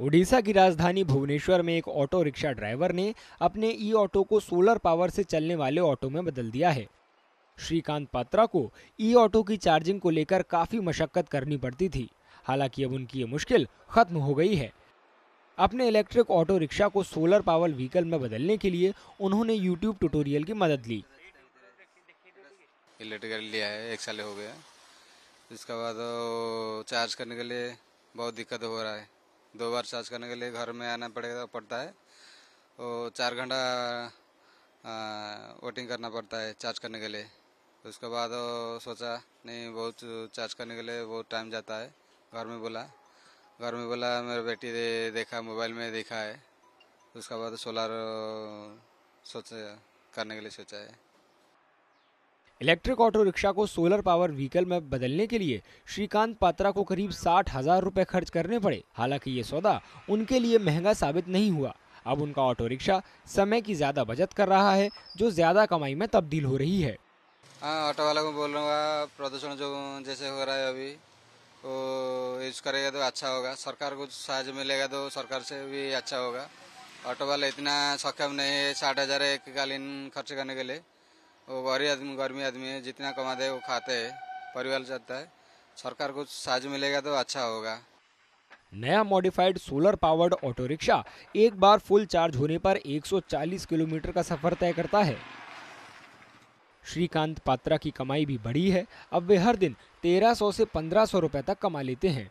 ओडिशा की राजधानी भुवनेश्वर में एक ऑटो रिक्शा ड्राइवर ने अपने ई ऑटो को सोलर पावर से चलने वाले ऑटो में बदल दिया है श्रीकांत पात्रा को ई ऑटो की चार्जिंग को लेकर काफी मशक्कत करनी पड़ती थी हालांकि अब उनकी ये मुश्किल खत्म हो गई है अपने इलेक्ट्रिक ऑटो रिक्शा को सोलर पावर व्हीकल में बदलने के लिए उन्होंने यूट्यूब ट्यूटोरियल की मदद ली इलेक्ट्रिक लिया है एक साल हो गया इसके बाद चार्ज करने के लिए बहुत दिक्कत हो रहा है दो बार चार्ज करने के लिए घर में आना पड़ेगा पड़ता है और चार घंटा वोटिंग करना पड़ता है चार्ज करने के लिए उसके बाद सोचा नहीं बहुत चार्ज करने के लिए बहुत टाइम जाता है घर में बोला घर में बोला मेरी बेटी दे, देखा मोबाइल में देखा है उसके बाद सोलर सोचा करने के लिए सोचा है इलेक्ट्रिक ऑटो रिक्शा को सोलर पावर व्हीकल में बदलने के लिए श्रीकांत पात्रा को करीब साठ हजार रूपए खर्च करने पड़े हालांकि ये सौदा उनके लिए महंगा साबित नहीं हुआ अब उनका ऑटो रिक्शा समय की ज़्यादा बचत कर रहा है जो ज़्यादा कमाई में तब्दील हो रही है हाँ, ऑटो वाला को बोल रहा प्रदूषण जो जैसे हो रहा है अभी तो यूज करेगा तो अच्छा होगा सरकार को सहायता मिलेगा तो सरकार से भी अच्छा होगा ऑटो वाले इतना सक्षम नहीं है साठ हज़ार एक कालीन खर्च करने के लिए वो गरीब आदमी गर्मी आदमी है जितना कमाते हैं वो खाते हैं परिवार चलता है सरकार को साज मिलेगा तो अच्छा होगा नया modified solar powered auto rickshaw एक बार फुल चार्ज होने पर 140 किलोमीटर का सफर तय करता है श्रीकांत पात्रा की कमाई भी बड़ी है अब वे हर दिन 1300 से 1500 रुपए तक कमा लेते हैं